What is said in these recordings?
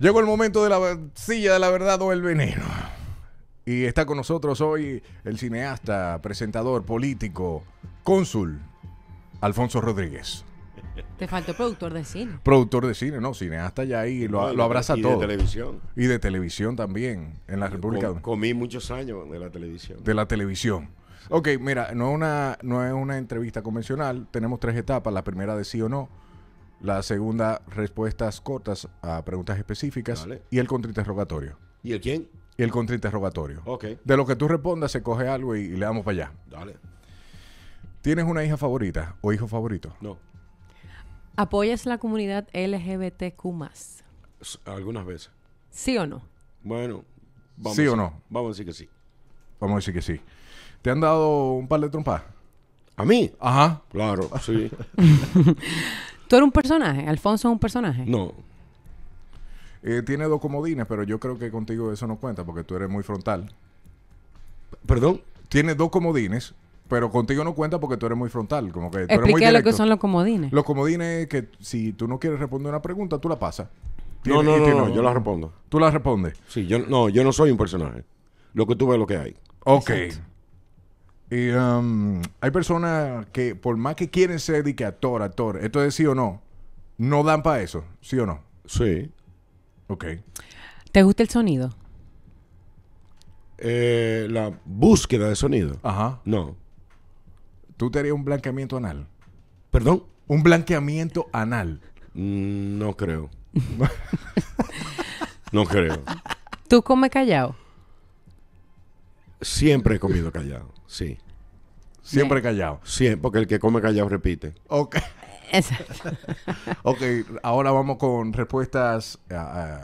Llegó el momento de la silla de la verdad o el veneno. Y está con nosotros hoy el cineasta, presentador, político, cónsul, Alfonso Rodríguez. Te faltó productor de cine. Productor de cine, no, cineasta ya ahí, lo, abraza todo. Y de televisión. Y de televisión también, en la República Comí muchos años de la televisión. De la televisión. Ok, mira, no es una, no es una entrevista convencional, tenemos tres etapas, la primera de sí o no, la segunda, respuestas cortas a preguntas específicas. Y el contrainterrogatorio. ¿Y el quién? Y el contrainterrogatorio. Ok. De lo que tú respondas, se coge algo y, le damos para allá. Dale. ¿Tienes una hija favorita o hijo favorito? No. ¿Apoyas la comunidad LGBTQ? Algunas veces. ¿Sí o no? Bueno, vamos ¿Sí o no? Vamos a decir que sí. Vamos a decir que sí. ¿Te han dado un par de trompas? ¿A mí? Ajá. Claro, sí. ¿Tú eres un personaje? ¿Alfonso es un personaje? No. Eh, tiene dos comodines, pero yo creo que contigo eso no cuenta porque tú eres muy frontal. Perdón. Tiene dos comodines, pero contigo no cuenta porque tú eres muy frontal. Como que tú eres lo que son los comodines. Los comodines es que si tú no quieres responder una pregunta, tú la pasas. No, no, no, yo la respondo. ¿Tú la respondes? Sí, yo no, yo no soy un personaje. Lo que tú ves es lo que hay. Ok. Y um, hay personas que, por más que quieren ser y actor, actor, esto es sí o no, no dan para eso, ¿sí o no? Sí. Ok. ¿Te gusta el sonido? Eh, la búsqueda de sonido. Ajá. No. ¿Tú te harías un blanqueamiento anal? ¿Perdón? Un blanqueamiento anal. Mm, no creo. no creo. ¿Tú comes callado? Siempre he comido callado. Sí. Siempre callado. Sí, porque el que come callado repite. Ok. Exacto. ok, ahora vamos con respuestas. Eh, eh,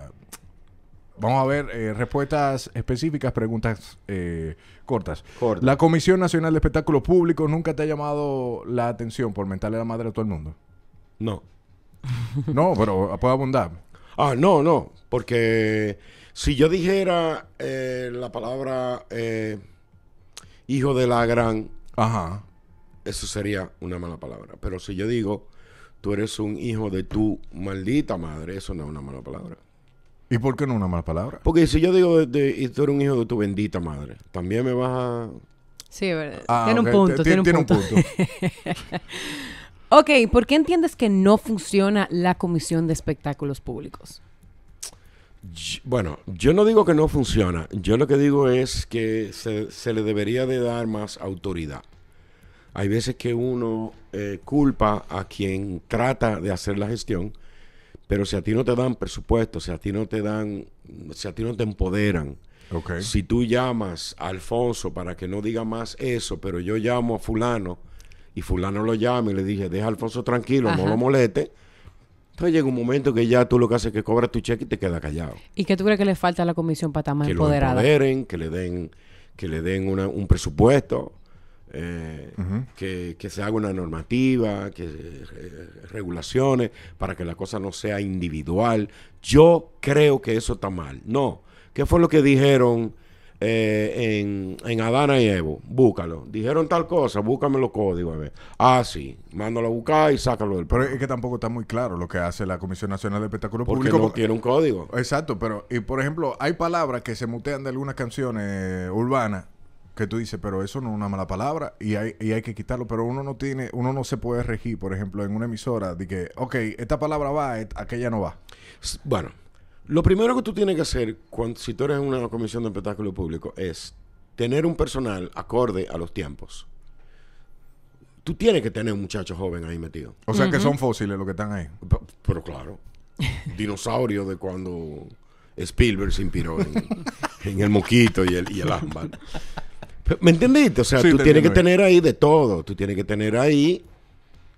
vamos a ver eh, respuestas específicas, preguntas eh, cortas. La Comisión Nacional de Espectáculos Públicos nunca te ha llamado la atención por mentarle la madre a todo el mundo. No. no, pero puedo abundar. Ah, no, no. Porque si yo dijera la palabra hijo de la gran, Ajá. eso sería una mala palabra. Pero si yo digo, tú eres un hijo de tu maldita madre, eso no es una mala palabra. ¿Y por qué no una mala palabra? Porque si yo digo, de, y tú eres un hijo de tu bendita madre, también me vas a... Sí, verdad. Ah, tiene, un punto, tiene, un punto. Tiene un punto. ok, ¿por qué entiendes que no funciona la comisión de espectáculos públicos? Bueno, yo no digo que no funciona, yo lo que digo es que se, le debería de dar más autoridad. Hay veces que uno eh, culpa a quien trata de hacer la gestión, pero si a ti no te dan presupuesto, si a ti no te dan, si a ti no te empoderan, si tú llamas a Alfonso para que no diga más eso, pero yo llamo a fulano y fulano lo llama y le dije, deja Alfonso tranquilo, no lo moleste entonces llega un momento que ya tú lo que haces es que cobras tu cheque y te queda callado. ¿Y qué tú crees que le falta a la comisión para estar más que empoderada? Lo que le den, que le den un presupuesto, eh, que, se haga una normativa, que eh, regulaciones, para que la cosa no sea individual. Yo creo que eso está mal. No. ¿Qué fue lo que dijeron? Eh, en, Adana y Evo. Búscalo. Dijeron tal cosa, búscame los códigos. A ver. Ah, sí. Mándalo a buscar y sácalo del. Pero es que tampoco está muy claro lo que hace la Comisión Nacional de Espectáculo Porque no tiene un código. Exacto, pero, y por ejemplo, hay palabras que se mutean de algunas canciones eh, urbanas que tú dices, pero eso no es una mala palabra y hay, y hay que quitarlo, pero uno no tiene, uno no se puede regir, por ejemplo, en una emisora de que, ok, esta palabra va, aquella no va. Bueno, lo primero que tú tienes que hacer cuando, si tú eres una comisión de espectáculo público es tener un personal acorde a los tiempos. Tú tienes que tener un muchacho joven ahí metido. O sea que son fósiles los que están ahí. Pero, claro, dinosaurio de cuando Spielberg se inspiró en, el moquito y el, y el ámbar. ¿Me entendiste? O sea, tú tienes que tener ahí de todo. Tú tienes que tener ahí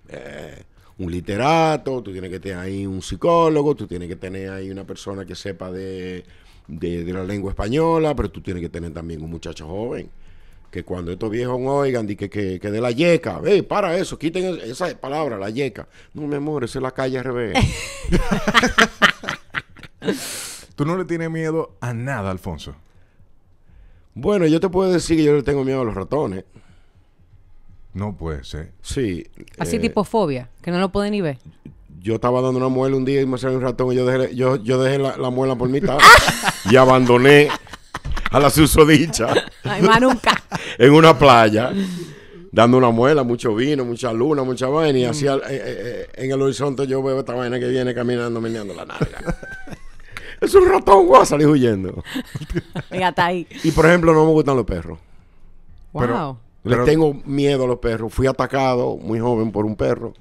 eh, un literato, tú tienes que tener ahí un psicólogo, tú tienes que tener ahí una persona que sepa de, la lengua española, pero tú tienes que tener también un muchacho joven. Que cuando estos viejos oigan, que, que, de la yeca, ve, para eso, quiten e, esa palabra, la yeca. No, mi amor, esa es la calle al revés. ¿Tú no le tienes miedo a nada, Alfonso? Bueno, yo te puedo decir que yo le tengo miedo a los ratones. No puede ser. Sí. Así eh, tipo fobia, que no lo pueden ni ver. Yo estaba dando una muela un día y me salió un ratón y yo dejé, yo, yo dejé la, muela por mitad y abandoné a la susodicha. Ay, más nunca. en una playa, dando una muela, mucho vino, mucha luna, mucha vaina. Y así eh, eh, en el horizonte yo veo esta vaina que viene caminando, meneando la nalga. es un ratón, voy a huyendo. ahí. Y por ejemplo, no me gustan los perros. Wow. Le tengo miedo a los perros. Fui atacado muy joven por un perro.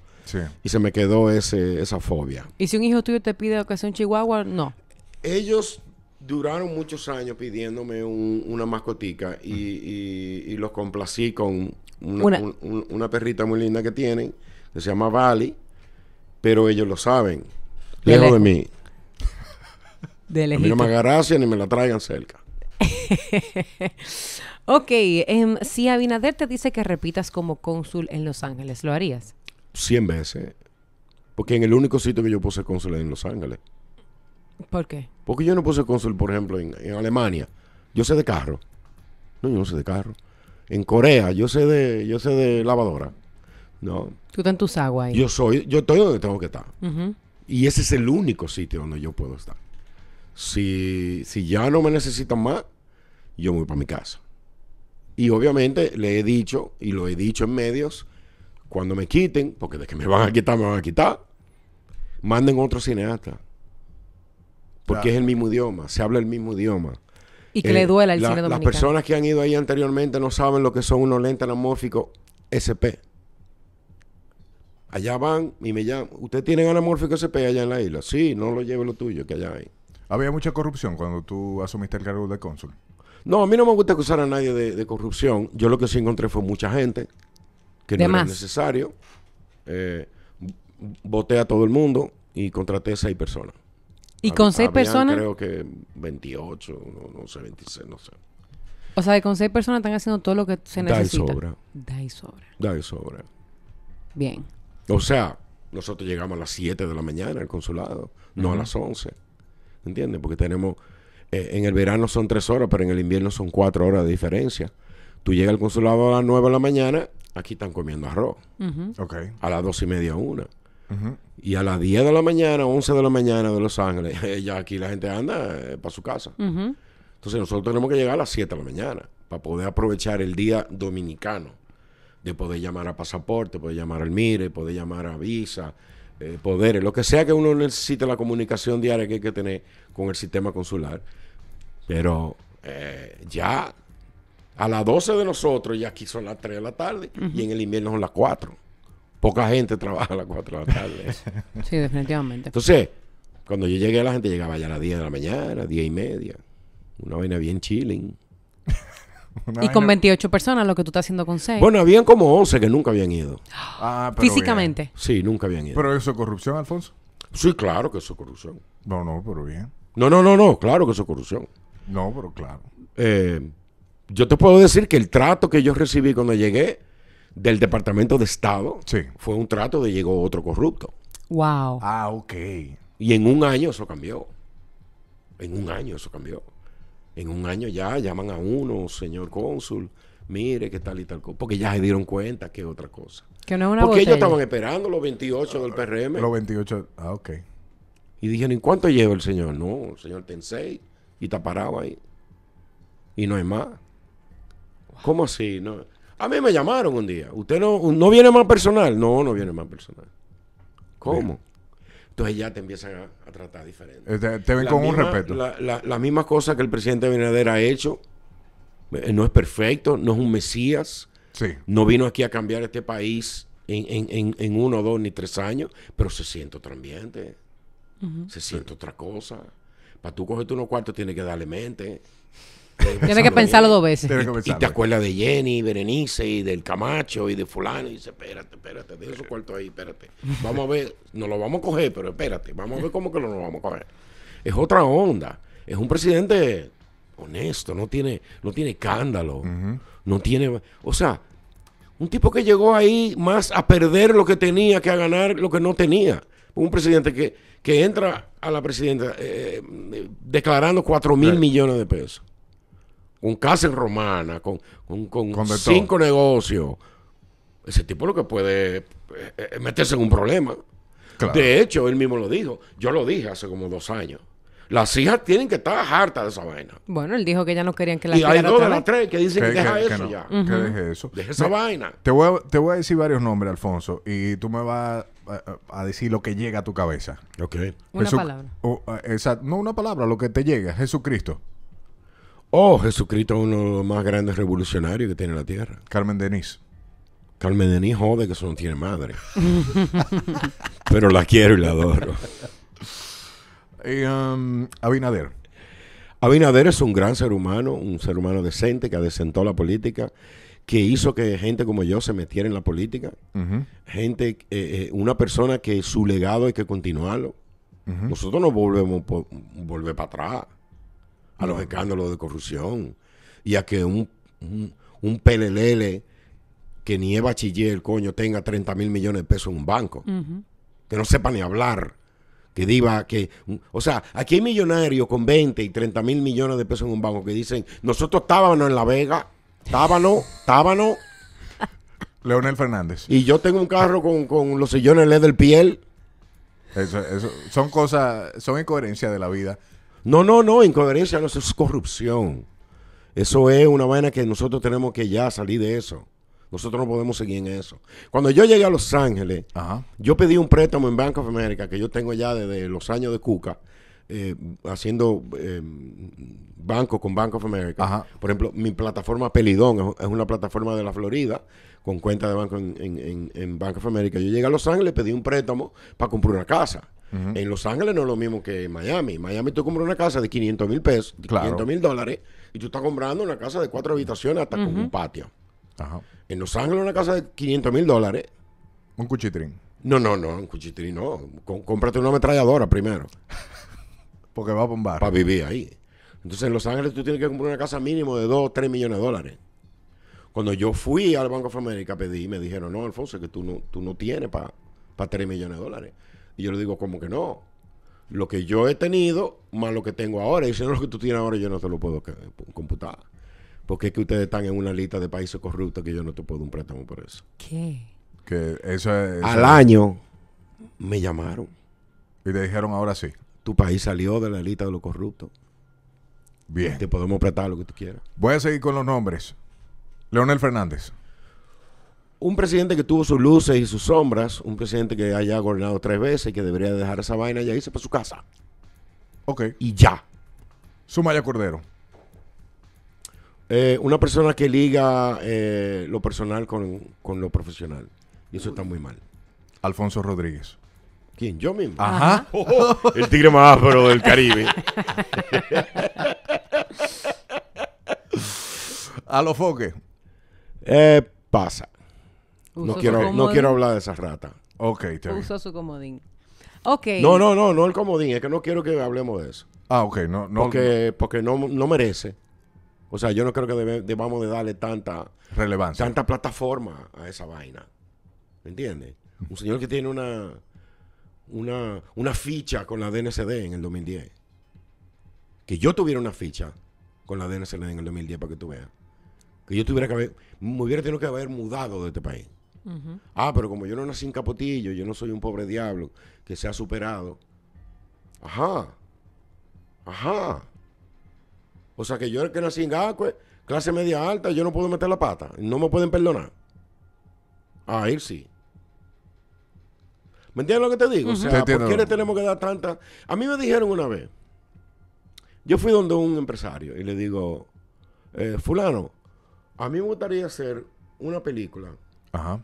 Y se me quedó ese, esa fobia. ¿Y si un hijo tuyo te pide que sea un chihuahua? No. Ellos duraron muchos años pidiéndome una mascotica y, los complací con una, perrita muy linda que tienen, que se llama Bali, pero ellos lo saben. Lejos de, mí. De A no me ni me la traigan cerca. Ok, em, si Abinader te dice que repitas como cónsul en Los Ángeles, ¿lo harías? Cien veces. Porque en el único sitio que yo puse cónsul es en Los Ángeles. ¿Por qué? Porque yo no puse cónsul, por ejemplo, en, Alemania. Yo sé de carro. No, yo no sé de carro. En Corea, yo sé de, yo sé de lavadora. No. Tú estás en tus aguas ahí. Yo soy, yo estoy donde tengo que estar. Y ese es el único sitio donde yo puedo estar. Si, si ya no me necesitan más, yo voy para mi casa. Y obviamente le he dicho, y lo he dicho en medios, cuando me quiten, porque de que me van a quitar, me van a quitar, manden otro cineasta. Porque es el mismo idioma, se habla el mismo idioma. Y que le eh, duela el cine dominicano. Las personas que han ido ahí anteriormente no saben lo que son unos lentes anamórficos SP. Allá van y me llaman. usted tiene anamórfico SP allá en la isla? Sí, no lo lleve lo tuyo, que allá hay. Había mucha corrupción cuando tú asumiste el cargo de cónsul. No, a mí no me gusta acusar a nadie de, corrupción. Yo lo que sí encontré fue mucha gente que no era necesario. Eh, voté a todo el mundo y contraté seis personas. ¿Y con seis personas? Creo que 28, no, sé, 26, no sé. O sea, de con seis personas están haciendo todo lo que se necesita. Da y sobra. Da y sobra. Da y sobra. Bien. O sea, nosotros llegamos a las 7 de la mañana al consulado, no a las 11. ¿Entiendes? Porque tenemos eh, en el verano son tres horas, pero en el invierno son cuatro horas de diferencia. Tú llegas al consulado a las nueve de la mañana, aquí están comiendo arroz. A las dos y media, una. Y a las diez de la mañana, once de la mañana de Los Ángeles, ya aquí la gente anda eh, para su casa. Entonces nosotros tenemos que llegar a las siete de la mañana para poder aprovechar el día dominicano de poder llamar a pasaporte, poder llamar al MIRE, poder llamar a Visa, eh, poderes, lo que sea que uno necesite la comunicación diaria que hay que tener con el sistema consular. Pero eh, ya a las 12 de nosotros, ya aquí son las 3 de la tarde y en el invierno son las 4. Poca gente trabaja a las 4 de la tarde. sí, definitivamente. Entonces, cuando yo llegué, la gente llegaba ya a las 10 de la mañana, 10 y media. Una vaina bien chilling y con 28 personas, lo que tú estás haciendo con 6. Bueno, habían como 11 que nunca habían ido. Ah, Físicamente. Sí, nunca habían ido. ¿Pero eso es corrupción, Alfonso? Sí, claro que eso es corrupción. No, no, pero bien. No, no, no, no, claro que eso es corrupción. No, pero claro. Eh, yo te puedo decir que el trato que yo recibí cuando llegué del Departamento de Estado fue un trato de llegó otro corrupto. Wow. Ah, ok. Y en un año eso cambió. En un año eso cambió en un año ya llaman a uno, señor cónsul, mire qué tal y tal cosa, porque ya se dieron cuenta que es otra cosa. Que no es una Porque ellos estaban esperando los 28 del PRM. Los 28, ah, ok. Y dijeron, ¿y cuánto lleva el señor? No, el señor seis y está parado ahí. Y no hay más. ¿Cómo así? No. A mí me llamaron un día. ¿Usted no, no viene más personal? No, no viene más personal. ¿Cómo? entonces ya te empiezan a, tratar diferente. Eh, te, ven con un respeto. La, misma cosa que el presidente Abinader ha hecho, eh, no es perfecto, no es un mesías, sí. no vino aquí a cambiar este país en, uno, dos ni tres años, pero se siente otro ambiente, se siente otra cosa. Para tú cogerte unos cuartos tienes que darle mente. Tiene que pensarlo dos veces. Y te acuerdas de Jenny, Berenice, y del Camacho, y de fulano, y dice, espérate, espérate, de su cuarto ahí, espérate. Vamos a ver, no lo vamos a coger, pero espérate, vamos a ver cómo que lo nos vamos a coger. Es otra onda. Es un presidente honesto, no tiene, no tiene escándalo, no tiene... O sea, un tipo que llegó ahí más a perder lo que tenía que a ganar lo que no tenía. Un presidente que, entra a la presidenta eh, eh, declarando 4 mil millones de pesos con casa en romana, con, con, cinco negocios. Ese tipo lo que puede eh, eh, meterse en un problema. De hecho, él mismo lo dijo. Yo lo dije hace como dos años. Las hijas tienen que estar hartas de esa vaina. Bueno, él dijo que ya no querían que la Y hay dos de las tres que dicen que, deja eso ya. Que deje eso. Deje esa vaina. Te voy, a, decir varios nombres, Alfonso, y tú me vas a, decir lo que llega a tu cabeza. Ok. Una palabra. no una palabra, lo que te llega. Jesucristo. Oh, Jesucristo es uno de los más grandes revolucionarios que tiene la tierra. Carmen Denis. Carmen Denis jode que eso no tiene madre. Pero la quiero y la adoro. Um, Abinader. Abinader es un gran ser humano, un ser humano decente que adecentó la política, que hizo que gente como yo se metiera en la política. Gente, eh, eh, una persona que su legado hay que continuarlo. Nosotros no volvemos para atrás a los escándalos de corrupción y a que un, un, que ni es el coño, tenga 30 mil millones de pesos en un banco. Que no sepa ni hablar. Que diga que. O sea, aquí hay millonarios con 20 y 30 mil millones de pesos en un banco que dicen: Nosotros estábamos en La Vega, estábamos, estábamos. Leonel Fernández. Y yo tengo un carro con, los sillones LED del piel. son cosas, son incoherencias de la vida. No, no, no, incoherencia no, es corrupción. Eso es una vaina que nosotros tenemos que ya salir de eso. Nosotros no podemos seguir en eso. Cuando yo llegué a Los Ángeles, yo pedí un préstamo en Bank of America que yo tengo ya desde los años de Cuca, eh, haciendo eh, banco con Bank of America. Por ejemplo, mi plataforma Pelidón es una plataforma de la Florida con cuenta de banco en, en, en Bank of America. Yo llegué a Los Ángeles, pedí un préstamo para comprar una casa. En Los Ángeles no es lo mismo que en Miami. En Miami tú compras una casa de 500 mil pesos, 500 mil dólares, y tú estás comprando una casa de cuatro habitaciones hasta con un patio. En Los Ángeles una casa de 500 mil dólares. Un cuchitrín. No, no, no, un cuchitrín no. cómprate una ametralladora primero. Porque va a bombar. Para vivir ahí. Entonces en Los Ángeles tú tienes que comprar una casa mínimo de 2 o 3 millones de dólares. Cuando yo fui al Banco de América pedí me dijeron, no, Alfonso, que tú no, tú no tienes para 3 millones de dólares. Y yo le digo, como que no? Lo que yo he tenido más lo que tengo ahora. Y si no lo que tú tienes ahora, yo no te lo puedo computar. Porque es que ustedes están en una lista de países corruptos que yo no te puedo un préstamo por eso. ¿Qué? Que eso, Al año me llamaron. Y te dijeron, ahora sí. Tu país salió de la lista de los corruptos. Bien. Te podemos prestar lo que tú quieras. Voy a seguir con los nombres. Leonel Fernández un presidente que tuvo sus luces y sus sombras, un presidente que haya gobernado tres veces y que debería dejar esa vaina y irse para su casa. Ok. Y ya. Sumaya Cordero. Eh, una persona que liga eh, lo personal con, lo profesional. Y eso está muy mal. Alfonso Rodríguez. ¿Quién? Yo mismo. Ajá. Oh, el tigre más del Caribe. A los Foque. Eh, pasa. No quiero, no quiero hablar de esa rata. Ok, te Usó su comodín. Ok. No, no, no, no el comodín. Es que no quiero que hablemos de eso. Ah, ok. No, no, porque porque no, no merece. O sea, yo no creo que debamos de darle tanta... Relevancia. Tanta plataforma a esa vaina. ¿Me entiendes? Un señor que tiene una, una, una ficha con la DNCD en el 2010. Que yo tuviera una ficha con la DNCD en el 2010 para que tú veas. Que yo tuviera que haber... Me hubiera tenido que haber mudado de este país. Ah, pero como yo no nací en Capotillo, yo no soy un pobre diablo que se ha superado. Ajá. Ajá. O sea que yo el que nací en clase media alta, yo no puedo meter la pata. No me pueden perdonar. Ahí sí. ¿Me entiendes lo que te digo? O sea, ¿por qué le tenemos que dar tanta? A mí me dijeron una vez, yo fui donde un empresario y le digo, eh, fulano, a mí me gustaría hacer una película Ajá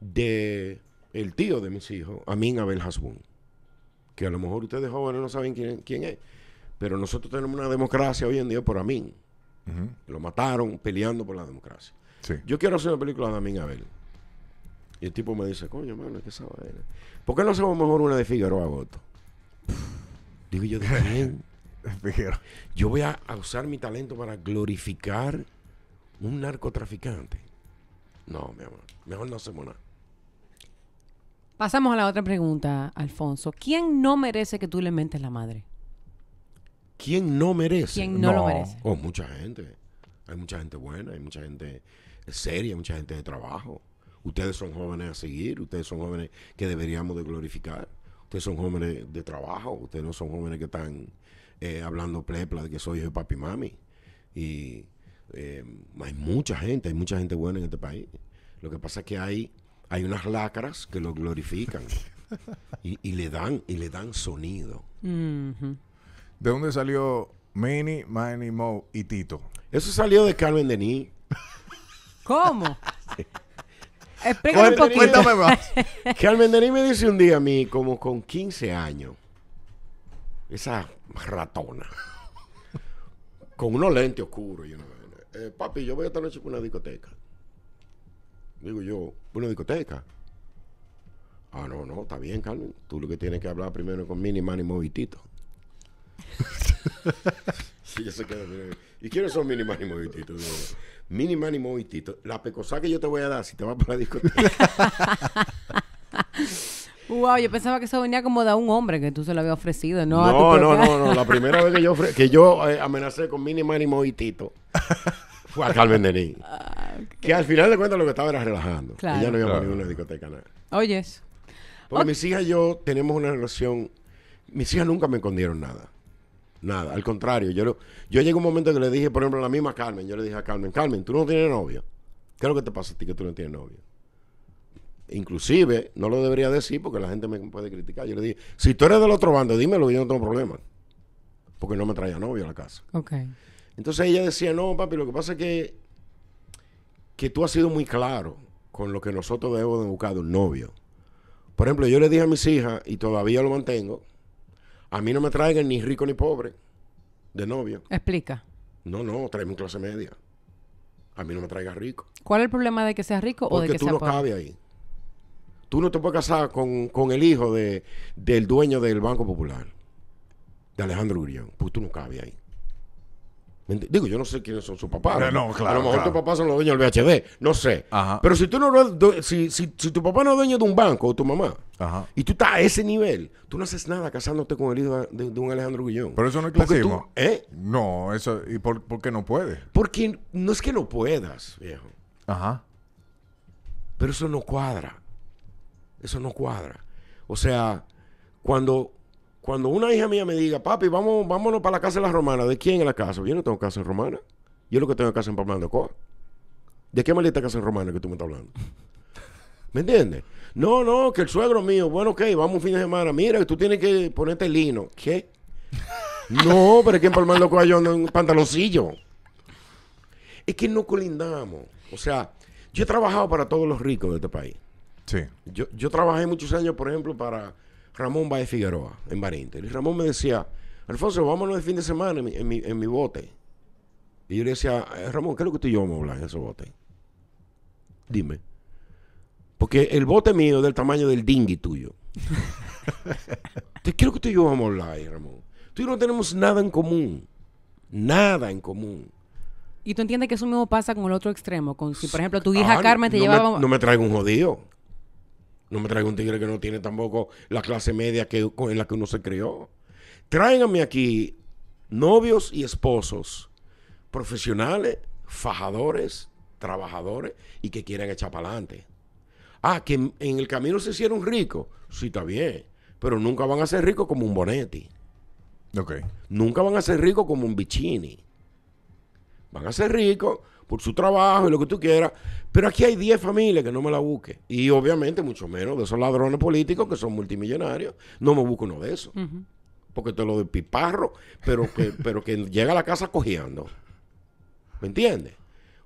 de el tío de mis hijos, Amin Abel Hasbun, que a lo mejor ustedes jóvenes no saben quién, es, pero nosotros tenemos una democracia hoy en día por Amin. Lo mataron peleando por la democracia. Yo quiero hacer una película de Amin Abel. Y el tipo me dice, coño, hermano ¿qué esa vaina? ¿Por qué no hacemos mejor una de Figueroa Goto? Digo yo, ¿de yo voy a usar mi talento para glorificar un narcotraficante. No, mi amor, mejor no hacemos nada. Pasamos a la otra pregunta, Alfonso. ¿Quién no merece que tú le mentes la madre? ¿Quién no merece? ¿Quién no, lo merece? Oh, mucha gente. Hay mucha gente buena, hay mucha gente seria, mucha gente de trabajo. Ustedes son jóvenes a seguir, ustedes son jóvenes que deberíamos de glorificar. Ustedes son jóvenes de trabajo, ustedes no son jóvenes que están eh, hablando plepla de que soy yo papi mami. Y eh, hay mucha gente, hay mucha gente buena en este país. Lo que pasa es que hay hay unas lacras que lo glorifican y, le dan y le dan sonido. ¿De dónde salió Mini, Manny, Mo y Tito? Eso salió de Carmen Denis. ¿Cómo? Explícame un poquito. Cuéntame más. Carmen Denis me dice un día a mí, como con 15 años, esa ratona, con unos lentes oscuros eh, papi, yo voy a estar noche con una discoteca digo yo, una discoteca. Ah, no, no, está bien, Carmen. Tú lo que tienes que hablar primero con Mini Man y Movitito. yo se ¿Y quiénes son Mini Man y Movitito? mini Movitito. La pecosá que yo te voy a dar si te vas para la discoteca. Wow, yo pensaba que eso venía como de un hombre que tú se lo había ofrecido, ¿no? No, no, no, La primera vez que yo, que yo eh, amenacé con Mini Man y Movitito a Carmen Denín. Ah, que al final de cuentas lo que estaba era relajando. Claro. Ella no iba claro. a ninguna discoteca nada. Oyes. Porque mis hijas y yo tenemos una relación. Mis hijas nunca me escondieron nada. Nada. Al contrario, yo, yo llegué a un momento que le dije, por ejemplo, a la misma Carmen. Yo le dije a Carmen, Carmen, tú no tienes novio. ¿Qué es lo que te pasa a ti que tú no tienes novio? Inclusive, no lo debería decir porque la gente me puede criticar. Yo le dije, si tú eres del otro bando, dímelo, yo no tengo problema. Porque no me traía novio a la casa. Okay. Entonces ella decía, no, papi, lo que pasa es que, que tú has sido muy claro con lo que nosotros debemos de buscar de un novio. Por ejemplo, yo le dije a mis hijas, y todavía lo mantengo, a mí no me traigan ni rico ni pobre de novio. Explica. No, no, tráeme clase media. A mí no me traigas rico. ¿Cuál es el problema de que seas rico o de que seas pobre? Porque tú no cabes ahí. Tú no te puedes casar con, el hijo de, del dueño del Banco Popular, de Alejandro Urión. Pues tú no cabes ahí. Digo, yo no sé quiénes son sus papás. a lo mejor tus papás son los dueños del VHD, no sé. Pero si tú no si, si, tu papá no es dueño de un banco o tu mamá, y tú estás a ese nivel, tú no haces nada casándote con el hijo de, un Alejandro Guillón. Pero eso no es clasismo. ¿eh? No, eso, ¿y por, por qué no puedes? Porque no es que no puedas, viejo. Ajá. Pero eso no cuadra. Eso no cuadra. O sea, cuando cuando una hija mía me diga, papi, vamos, vámonos para la casa de las romanas. ¿de quién es la casa? Yo no tengo casa en romana. Yo lo que tengo es casa en palmando de ¿De qué maldita casa en romana que tú me estás hablando? ¿Me entiendes? No, no, que el suegro mío, bueno, ok, vamos un fin de semana. Mira, tú tienes que ponerte lino. ¿Qué? No, pero es que en Coa yo ando un pantaloncillo. Es que no colindamos. O sea, yo he trabajado para todos los ricos de este país. Sí. yo trabajé muchos años, por ejemplo, para Ramón de Figueroa en Bar Y Ramón me decía, Alfonso, vámonos de fin de semana en mi, bote. Y yo le decía, eh, Ramón, ¿qué es lo que tú y yo vamos a hablar en ese bote? Dime. Porque el bote mío es del tamaño del dinghy tuyo. ¿Qué es lo que tú y yo vamos a hablar Ramón? Tú y yo no tenemos nada en común. Nada en común. Y tú entiendes que eso mismo pasa con el otro extremo. Con si, por ejemplo, tu ah, hija Carmen te llevaba. no me traigo un jodido. No me traigo un tigre que no tiene tampoco la clase media que, en la que uno se crió. Tráiganme aquí novios y esposos profesionales, fajadores, trabajadores y que quieran echar para adelante. Ah, que en el camino se hicieron ricos. Sí, está bien. Pero nunca van a ser ricos como un Bonetti. Nunca van a ser ricos como un Bicini. Van a ser ricos por su trabajo y lo que tú quieras. Pero aquí hay 10 familias que no me la busque. Y obviamente, mucho menos de esos ladrones políticos que son multimillonarios. No me busco uno de esos. Porque te lo de piparro, pero que, pero que llega a la casa cojeando. ¿Me entiendes?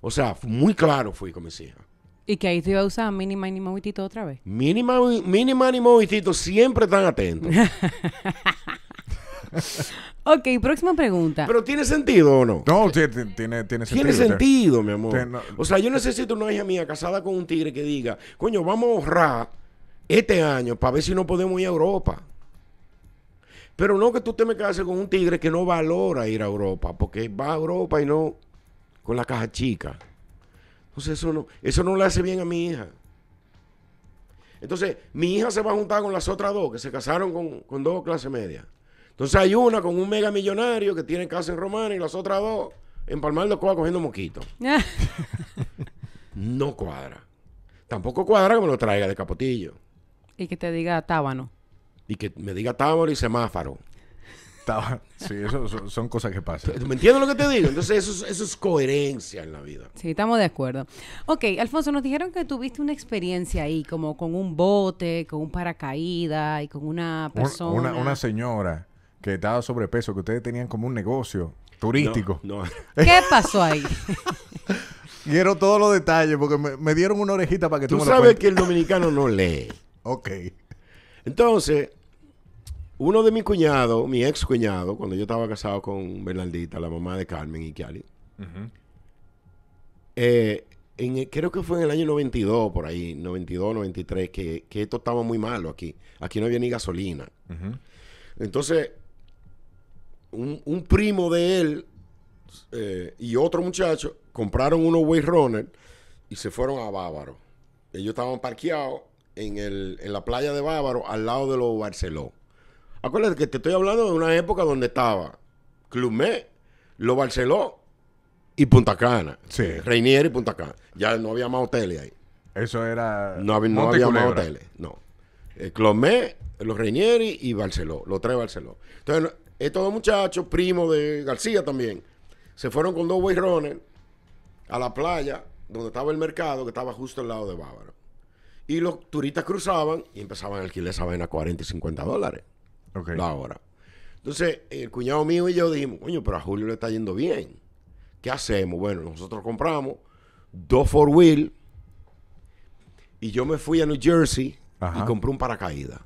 O sea, muy claro fui con mis hijas. Y que ahí te iba a usar Mínima y Movitito otra vez. Mínima, mini, y Movitito siempre están atentos. Ok, próxima pregunta. Pero tiene sentido o no? No, tiene, sentido. Tiene sentido, mi amor. O sea, yo necesito una hija mía casada con un tigre que diga, coño, vamos a ahorrar este año para ver si no podemos ir a Europa. Pero no que tú te me cases con un tigre que no valora ir a Europa, porque va a Europa y no con la caja chica. Entonces eso no, eso no le hace bien a mi hija. Entonces, mi hija se va a juntar con las otras dos que se casaron con, con dos clases medias. Entonces hay una con un mega millonario que tiene casa en Romana y las otras dos en Palmar de Coa cogiendo mosquitos. no cuadra. Tampoco cuadra que me lo traiga de capotillo. Y que te diga tábano. Y que me diga tábano y semáforo. Sí, eso son, cosas que pasan. ¿Me entiendes lo que te digo? Entonces, eso es, es coherencia en la vida. Sí, estamos de acuerdo. Ok, Alfonso, nos dijeron que tuviste una experiencia ahí, como con un bote, con un paracaídas y con una persona. una señora que estaba sobrepeso, que ustedes tenían como un negocio turístico. ¿Qué pasó ahí? Quiero todos los detalles porque me, dieron una orejita para que tú, tú sabes que el dominicano no lee. ok. Entonces, uno de mis cuñados, mi ex cuñado, cuando yo estaba casado con Bernaldita, la mamá de Carmen y Kiali, eh, creo que fue en el año 92, por ahí, 92, 93, que, esto estaba muy malo aquí. Aquí no había ni gasolina. Entonces, un, primo de él eh, y otro muchacho compraron unos Way y se fueron a Bávaro. Ellos estaban parqueados en, la playa de Bávaro al lado de los Barceló. Acuérdate que te estoy hablando de una época donde estaba Club los Barceló y Punta Cana. Sí. Reinieri y Punta Cana. Ya no había más hoteles ahí. Eso era. No, no había más hoteles. No. Eh, Clomé, los Reinieri y Barceló, los tres Barceló. Entonces, estos dos muchachos, primo de García también, se fueron con dos bairrones a la playa donde estaba el mercado que estaba justo al lado de Bávaro. Y los turistas cruzaban y empezaban a alquilar esa vaina a 40 y 50 dólares okay. la hora. Entonces, el cuñado mío y yo dijimos, coño, pero a Julio le está yendo bien. ¿Qué hacemos? Bueno, nosotros compramos dos four wheel y yo me fui a New Jersey y compré un paracaídas.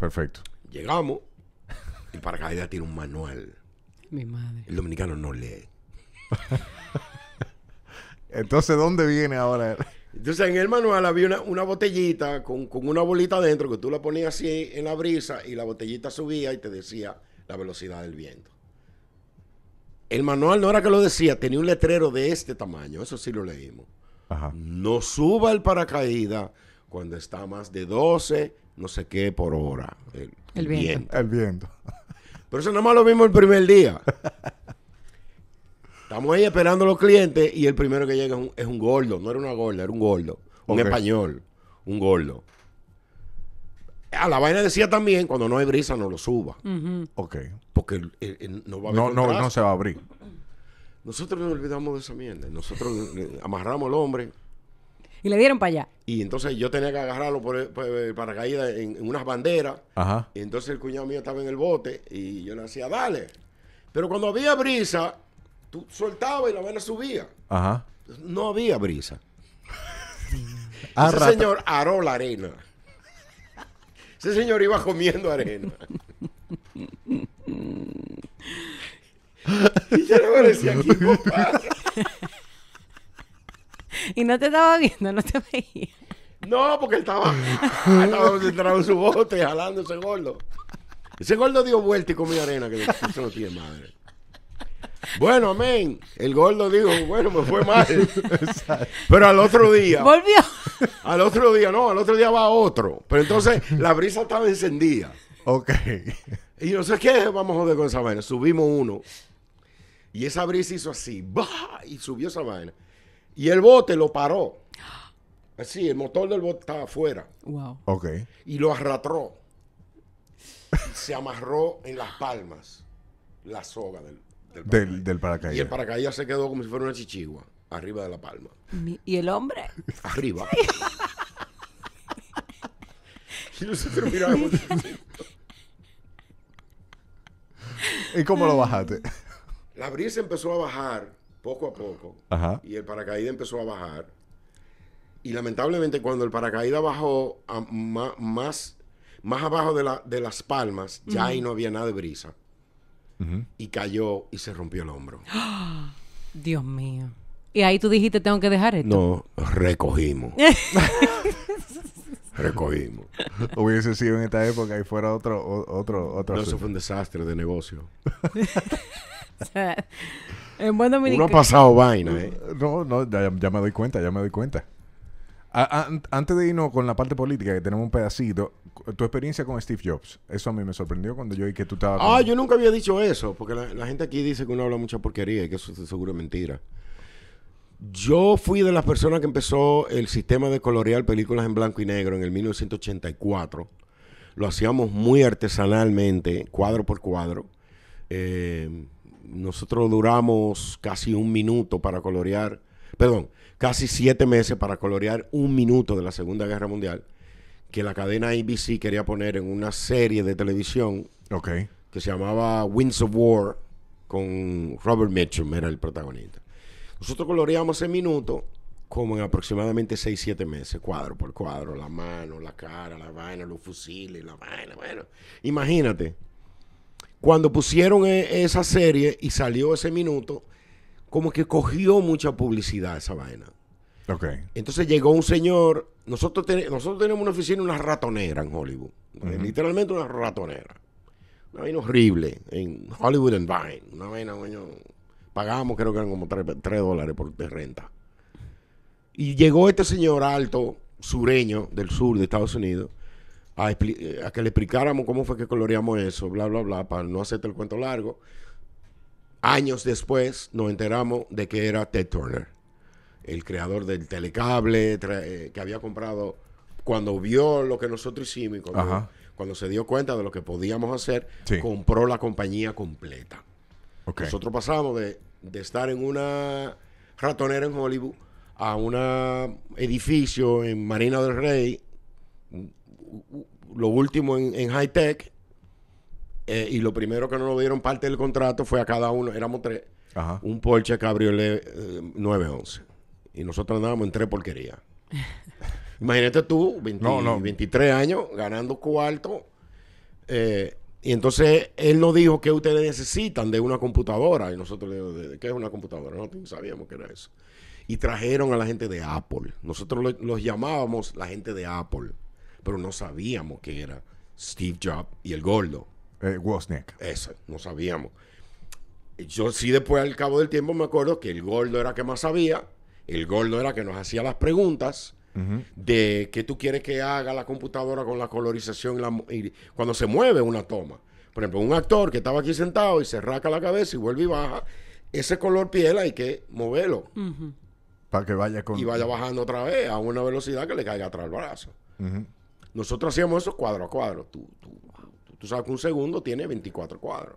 Perfecto. Llegamos, el paracaídas tiene un manual. Mi madre. El dominicano no lee. Entonces, ¿dónde viene ahora? Entonces, en el manual había una, botellita con, una bolita dentro que tú la ponías así en la brisa y la botellita subía y te decía la velocidad del viento. El manual no era que lo decía, tenía un letrero de este tamaño, eso sí lo leímos. Ajá. No suba el paracaídas cuando está más de 12, no sé qué por hora. El, viento. El viento. Pero eso nada más lo vimos el primer día. Estamos ahí esperando a los clientes y el primero que llega es un, gordo. No era una gorda, era un gordo. Un español. Un gordo. A ah, la vaina decía también, cuando no hay brisa, no lo suba. Ok. Porque no va a no, no se va a abrir. Nosotros nos olvidamos de esa mierda. Nosotros amarramos al hombre y le dieron para allá. Y entonces yo tenía que agarrarlo por, caída en, unas banderas. Ajá. Y entonces el cuñado mío estaba en el bote y yo le decía, dale. Pero cuando había brisa, tú soltabas y la vaina subía. Ajá. No había brisa. Ah, Ese señor aró la arena. Ese señor iba comiendo arena. y yo le decía, ¿qué y no te estaba viendo, no te veía. No, porque él estaba, estaba concentrado en su bote, jalando ese gordo. Ese gordo dio vuelta y comió arena, que eso no tiene madre. Bueno, amén. El gordo dijo, bueno, me fue mal. pero al otro día. Volvió. Al otro día, no, al otro día va otro. Pero entonces la brisa estaba encendida. Ok. Y no sé qué, vamos a joder con esa vaina. Subimos uno. Y esa brisa hizo así, ¡bah! Y subió esa vaina. Y el bote lo paró. Sí, el motor del bote estaba afuera. Wow. Ok. Y lo arrastró. se amarró en las palmas la soga del, del, paracaídas. Y el paracaídas se quedó como si fuera una chichigua, arriba de la palma. ¿Y el hombre? Arriba. y ¿Y cómo lo bajaste? La brisa empezó a bajar poco a poco. Y el paracaídas empezó a bajar. Y lamentablemente cuando el paracaídas bajó más, más abajo de, las palmas, ya ahí no había nada de brisa. Y cayó y se rompió el hombro. Dios mío. Y ahí tú dijiste, tengo que dejar esto. No, recogimos. recogimos. Hubiese sido en esta época y fuera otro, otro, otro. eso fue un desastre de negocio. En Uno ha pasado vaina. Eh. No, no, ya, me doy cuenta, ya me doy cuenta. antes de irnos con la parte política, que tenemos un pedacito, tu experiencia con Steve Jobs. Eso a mí me sorprendió cuando yo vi que tú estabas. Ah, yo nunca había dicho eso, porque la, la, gente aquí dice que uno habla mucha porquería y que eso seguro es mentira. Yo fui de las personas que empezó el sistema de colorear películas en blanco y negro en el 1984. Lo hacíamos muy artesanalmente, cuadro por cuadro. Eh, nosotros duramos casi un minuto para colorear, perdón, casi siete meses para colorear un minuto de la Segunda Guerra Mundial, que la cadena ABC quería poner en una serie de televisión que se llamaba Winds of War, con Robert Mitchum, era el protagonista. Nosotros coloreamos ese minuto como en aproximadamente seis, siete meses, cuadro por cuadro, la mano, la cara, la vaina, los fusiles, la vaina, bueno. Imagínate, cuando pusieron e, esa serie y salió ese minuto, como que cogió mucha publicidad esa vaina. Okay. Entonces llegó un señor, nosotros, tenemos una oficina, una ratonera en Hollywood, literalmente una ratonera. Una vaina horrible en Hollywood and Vine, una vaina, coño, pagamos creo que eran como tres dólares por de renta. Y llegó este señor alto, sureño del sur de Estados Unidos, eh, a, que le explicáramos cómo fue que coloreamos eso, bla, bla, bla, para no hacerte el cuento largo. Años después nos enteramos de que era Ted Turner, el creador del telecable, eh, que había comprado cuando vio lo que nosotros hicimos y cuando, se dio cuenta de lo que podíamos hacer, compró la compañía completa. Nosotros pasamos de, de estar en una ratonera en Hollywood a un edificio en Marina del Rey lo último en, high tech eh, y lo primero que no nos dieron parte del contrato fue a cada uno, éramos tres, un Porsche Cabriolet eh, 911. Y nosotros andábamos en tres porquerías. Imagínate tú, 23 años, ganando cuarto. Eh, y entonces él nos dijo que ustedes necesitan de una computadora. Y nosotros le dijimos, ¿qué es una computadora? No sabíamos que era eso. Y trajeron a la gente de Apple. Nosotros los llamábamos la gente de Apple pero no sabíamos que era Steve Jobs y el gordo. Eh, Wozniak. Eso, no sabíamos. Yo sí después al cabo del tiempo me acuerdo que el gordo era que más sabía, el gordo era que nos hacía las preguntas de qué tú quieres que haga la computadora con la colorización y cuando se mueve una toma. Por ejemplo, un actor que estaba aquí sentado y se raca la cabeza y vuelve y baja, ese color piel hay que moverlo. Para que vaya con... Y vaya bajando otra vez a una velocidad que le caiga atrás el brazo. Nosotros hacíamos eso cuadro a cuadro. Tú, tú, sabes que un segundo tiene 24 cuadros.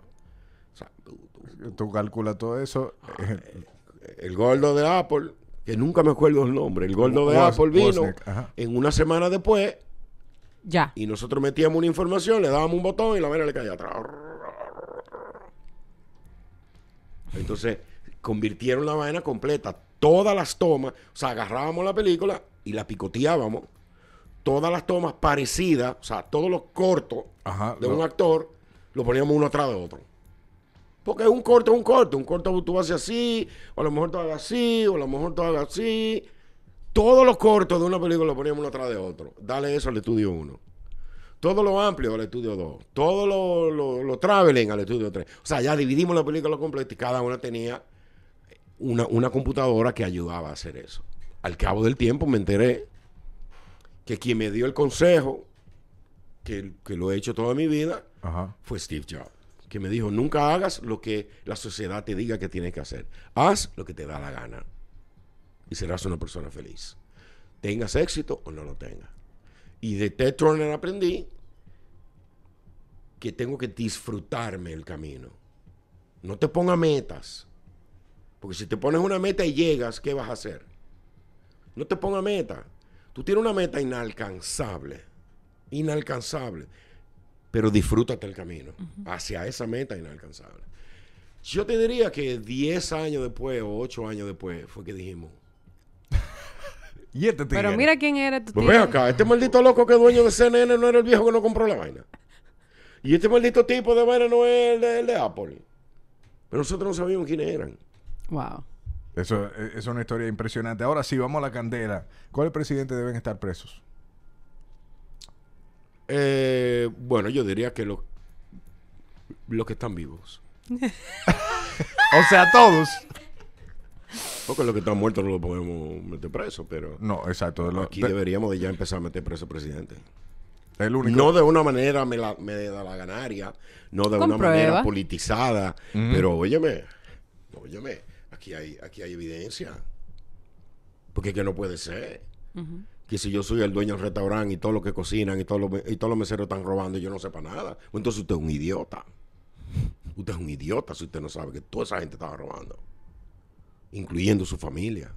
tú, calculas todo eso. Ah, eh, eh, el, gordo de Apple, que nunca me acuerdo el nombre, el gordo de Apple vino en una semana después. Ya. Y nosotros metíamos una información, le dábamos un botón y la vaina le caía atrás. Entonces, convirtieron la vaina completa, todas las tomas, o sea, agarrábamos la película y la picoteábamos todas las tomas parecidas, o sea, todos los cortos de un actor, lo poníamos uno atrás de otro. Porque un corto es un corto. Un corto tú haces así, o a lo mejor tú hagas así, o a lo mejor tú hagas así. Todos los cortos de una película lo poníamos uno atrás de otro. Dale eso al estudio 1. Todo lo amplio al estudio 2. Todo lo, traveling al estudio 3. O sea, ya dividimos la película completa y cada una tenía una, una computadora que ayudaba a hacer eso. Al cabo del tiempo me enteré que quien me dio el consejo, que, lo he hecho toda mi vida, fue Steve Jobs, que me dijo, nunca hagas lo que la sociedad te diga que tienes que hacer. Haz lo que te da la gana y serás una persona feliz. Tengas éxito o no lo tengas. Y de Ted Turner aprendí que tengo que disfrutarme el camino. No te pongas metas. Porque si te pones una meta y llegas, ¿qué vas a hacer? No te pongas meta. Tú tienes una meta inalcanzable, inalcanzable, pero disfrútate el camino hacia esa meta inalcanzable. Yo te diría que 10 años después o 8 años después fue que dijimos. Este pero mira quién era Pues acá, este maldito loco que es dueño de CNN no era el viejo que no compró la vaina. Y este maldito tipo de vaina no es el de Apple. Pero nosotros no sabíamos quiénes eran. Wow. Eso, e, es una historia impresionante. Ahora sí, vamos a la candela. ¿Cuáles presidentes deben estar presos? Eh, bueno, yo diría que los, que están vivos. o sea, todos. Porque los que están muertos no los podemos meter presos, pero... No, exacto. aquí deberíamos de ya empezar a meter presos, presidente. El No de una manera me, la, da la ganaria, no de una manera politizada, pero óyeme, óyeme aquí hay, aquí hay evidencia. Porque es que no puede ser. Que si yo soy el dueño del restaurante y todos los que cocinan y todos los, y meseros están robando y yo no sepa nada, pues entonces usted es un idiota. Usted es un idiota si usted no sabe que toda esa gente estaba robando. Incluyendo su familia.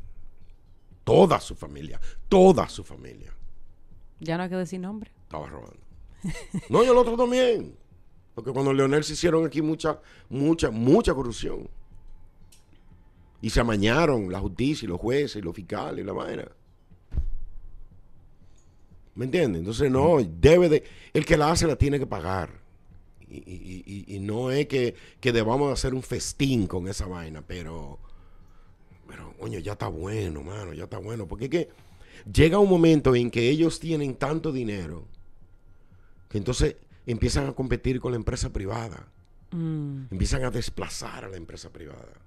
Toda su familia. Toda su familia. Ya no hay que decir nombre. Estaba robando. no, yo el otro también. Porque cuando Leonel se hicieron aquí mucha, mucha, mucha corrupción. Y se amañaron la justicia y los jueces y los fiscales y la vaina. ¿Me entiendes? Entonces no, debe de... El que la hace la tiene que pagar. Y, no es que, que, debamos hacer un festín con esa vaina, pero... Pero, coño, ya está bueno, mano, ya está bueno. Porque es que llega un momento en que ellos tienen tanto dinero que entonces empiezan a competir con la empresa privada. Mm. Empiezan a desplazar a la empresa privada.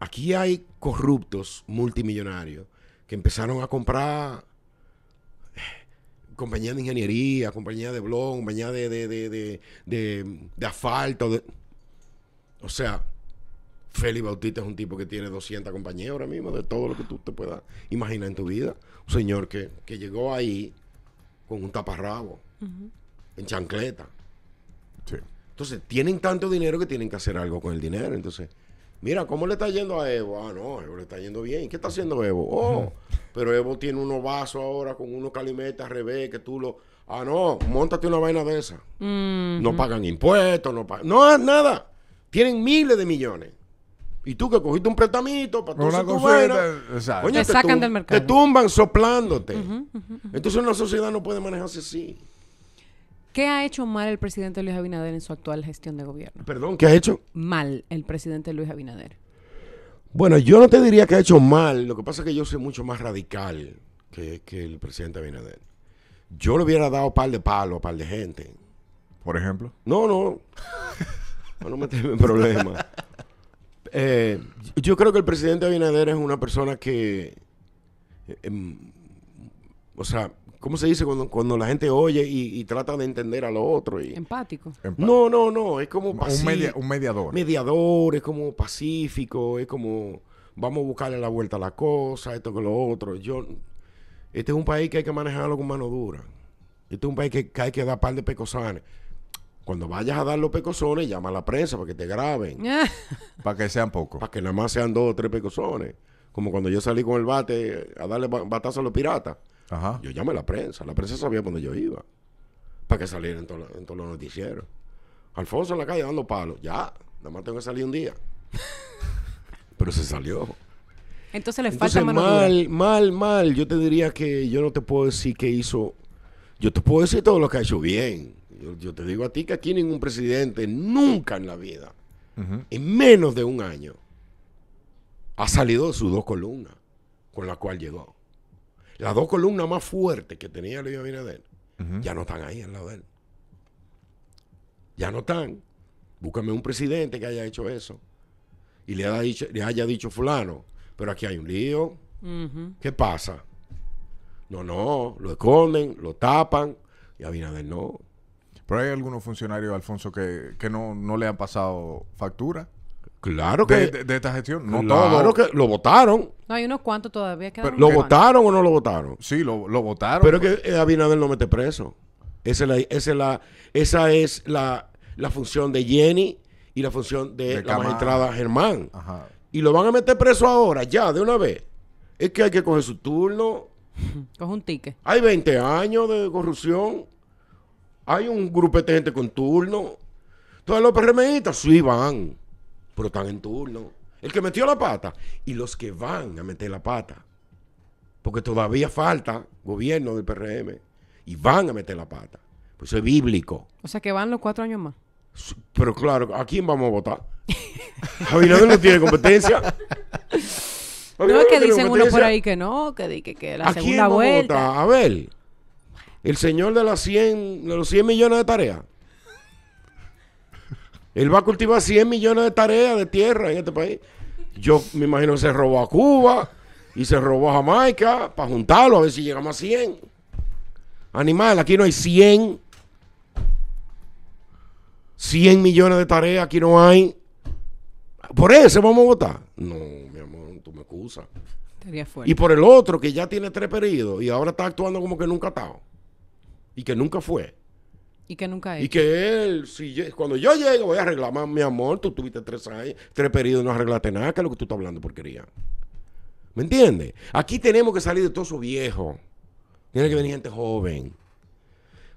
Aquí hay corruptos multimillonarios que empezaron a comprar eh, compañías de ingeniería, compañías de blog, compañías de, de, de, de, asfalto. O sea, Félix Bautista es un tipo que tiene 200 compañías ahora mismo, de todo lo que tú te puedas imaginar en tu vida. Un señor que, que llegó ahí con un taparrabo, en chancleta. Entonces, tienen tanto dinero que tienen que hacer algo con el dinero. Entonces, Mira, ¿cómo le está yendo a Evo? Ah, no, Evo le está yendo bien. ¿Qué está haciendo Evo? Oh, pero Evo tiene unos vasos ahora con unos calimetas al revés que tú lo... Ah, no, montate una vaina de esa. No pagan impuestos, no pagan... No, nada. Tienen miles de millones. Y tú que cogiste un prestamito para una tu vaina, te, te sacan del mercado. Te tumban soplándote. Entonces una sociedad no puede manejarse así. ¿Qué ha hecho mal el presidente Luis Abinader en su actual gestión de gobierno? Perdón, ¿qué ha hecho? Mal el presidente Luis Abinader. Bueno, yo no te diría que ha hecho mal, lo que pasa es que yo soy mucho más radical que, el presidente Abinader. Yo le hubiera dado par de palo, par de gente. ¿Por ejemplo? No, no. no, me meterme en problemas. Eh, yo creo que el presidente Abinader es una persona que em, o sea, ¿cómo se dice cuando, la gente oye y, trata de entender a los otros? Empático. No, no, no, es como un, un mediador. Mediador, es como pacífico, es como vamos a buscarle la vuelta a la cosa, esto que lo otro. Yo, este es un país que hay que manejarlo con mano dura. Este es un país que, hay que dar par de pecosanes. Cuando vayas a dar los pecosones, llama a la prensa para que te graben. Ah. para que sean pocos. Para que nada más sean dos o tres pecosones. Como cuando yo salí con el bate a darle batazo a los piratas. Yo llamé a la prensa. La prensa sabía dónde yo iba. Para que saliera en todos los noticieros. Alfonso en la calle dando palos. Ya, nada más tengo que salir un día. Pero se salió. Entonces le falta mal, mal, mal. Yo te diría que yo no te puedo decir qué hizo. Yo te puedo decir todo lo que ha hecho bien. Yo, te digo a ti que aquí ningún presidente nunca en la vida, en menos de un año, ha salido de sus dos columnas con la cual llegó. Las dos columnas más fuertes que tenía Luis Abinader ya no están ahí al lado de él. Ya no están. Búscame un presidente que haya hecho eso y le, haya dicho, fulano, pero aquí hay un lío. ¿Qué pasa? No, no, lo esconden, lo tapan y Abinader no. Pero hay algunos funcionarios, Alfonso, que, que no, no le han pasado factura. Claro que. De, esta gestión. No claro que lo votaron. No, hay unos cuantos todavía que. ¿Lo votaron o no lo votaron? Sí, lo, votaron. Pero es que eh, Abinader no mete preso. Esa es la, la, esa es la, función de Jenny y la función de, la magistrada Germán. Y lo van a meter preso ahora, ya, de una vez. Es que hay que coger su turno. Coge un ticket. Hay 20 años de corrupción. Hay un grupete de gente con turno. Todos los PRMistas, sí van pero están en turno. El que metió la pata y los que van a meter la pata. Porque todavía falta gobierno del PRM y van a meter la pata. Pues eso es bíblico. O sea que van los cuatro años más. Pero claro, ¿a quién vamos a votar? Abinader no tiene competencia. No, es que dicen uno por ahí que no, que, que, que la segunda vuelta. a, ver, el señor de, las 100, de los 100 millones de tareas. Él va a cultivar 100 millones de tareas de tierra en este país. Yo me imagino que se robó a Cuba y se robó a Jamaica para juntarlo a ver si llegamos a 100. Animal, aquí no hay 100. 100 millones de tareas, aquí no hay. Por eso vamos a votar. No, mi amor, tú me excusas. Y por el otro que ya tiene tres periodos y ahora está actuando como que nunca ha estado y que nunca fue. Y que nunca Y que él, si cuando yo llegue, voy a reclamar, mi amor, tú tuviste tres años, tres periodos, no arreglaste nada, que es lo que tú estás hablando, porquería. ¿Me entiendes? Aquí tenemos que salir de todo eso viejo. Tiene que venir gente joven.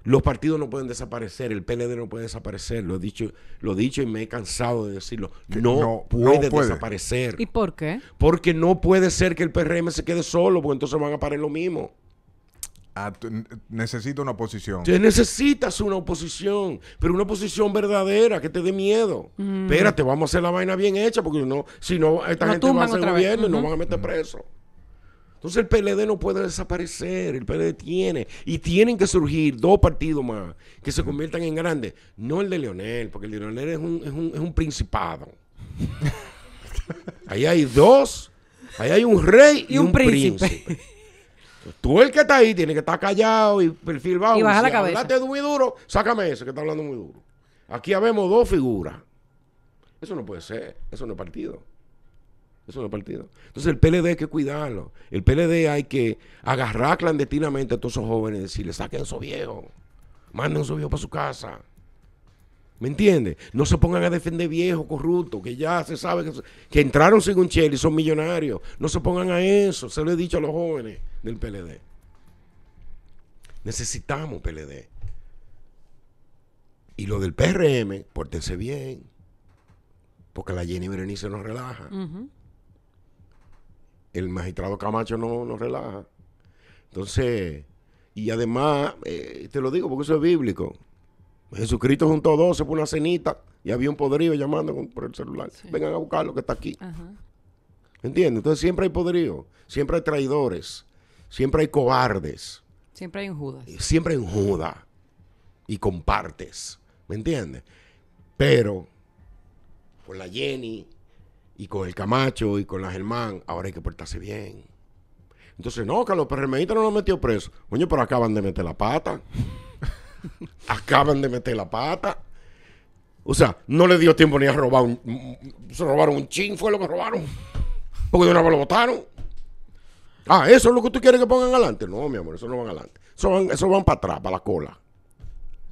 Los partidos no pueden desaparecer, el PLD no puede desaparecer, lo he dicho, lo dicho y me he cansado de decirlo. No, puede no, puede, desaparecer. ¿Y por qué? Porque no puede ser que el PRM se quede solo, porque entonces van a parar lo mismo necesita una oposición. Te necesitas una oposición, pero una oposición verdadera que te dé miedo. Mm. Espérate, vamos a hacer la vaina bien hecha, porque si no, esta no gente va a ser gobierno y nos van a meter preso. Entonces el PLD no puede desaparecer, el PLD tiene, y tienen que surgir dos partidos más que se conviertan en grandes. No el de Leonel, porque el de Leonel es un, es un, es un principado. Ahí hay dos, ahí hay un rey y, un, príncipe. Tú el que está ahí tiene que estar callado y perfil bajo. Y baja si la cabeza. muy duro, sácame ese que está hablando muy duro. Aquí habemos dos figuras. Eso no puede ser. Eso no es partido. Eso no es partido. Entonces el PLD hay que cuidarlo. El PLD hay que agarrar clandestinamente a todos esos jóvenes y decirle, saquen a esos viejos. Manden a esos viejos para su casa. ¿Me entiendes? No se pongan a defender viejos corruptos, que ya se sabe que, entraron sin un chel y son millonarios. No se pongan a eso. Se lo he dicho a los jóvenes del PLD. Necesitamos PLD. Y lo del PRM, pórtense bien. Porque la Jenny Berenice nos relaja. El magistrado Camacho no nos relaja. Entonces, y además, eh, te lo digo porque eso es bíblico. Pues Jesucristo juntó 12 por una cenita y había un podrido llamando por el celular. Vengan a buscar lo que está aquí. ¿Me ¿Entiendes? Entonces siempre hay podrido, siempre hay traidores, siempre hay cobardes. Siempre hay un Judas. Eh, siempre hay un Judas. Y compartes. ¿Me entiendes? Pero con la Jenny y con el Camacho y con la Germán, ahora hay que portarse bien. Entonces, no, que los PRMistas no lo metió preso. Coño, pero acaban de meter la pata acaban de meter la pata. O sea, no le dio tiempo ni a robar un. Se robaron un chin, fue lo que robaron. Porque de una vez lo votaron. Ah, eso es lo que tú quieres que pongan adelante. No, mi amor, eso no van adelante. Eso eso van para atrás, para la cola.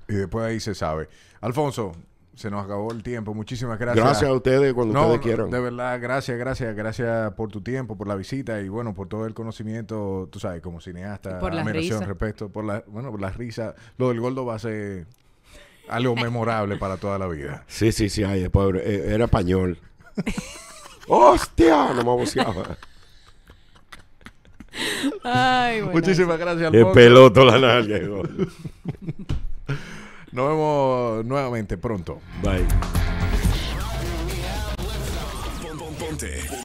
Y después ahí se sabe. Alfonso, se nos acabó el tiempo. Muchísimas gracias. Gracias a ustedes cuando ustedes quieran. De verdad, gracias, gracias, gracias por tu tiempo, por la visita y bueno, por todo el conocimiento, tú sabes, como cineasta, por admiración, respeto, por la, bueno, por las risas. Lo del gordo va a ser algo memorable para toda la vida. Sí, sí, sí, ay, pobre, eh, era español. ¡Hostia! No me abuseaba. Muchísimas gracias. El peloto la Nos vemos nuevamente pronto. Bye.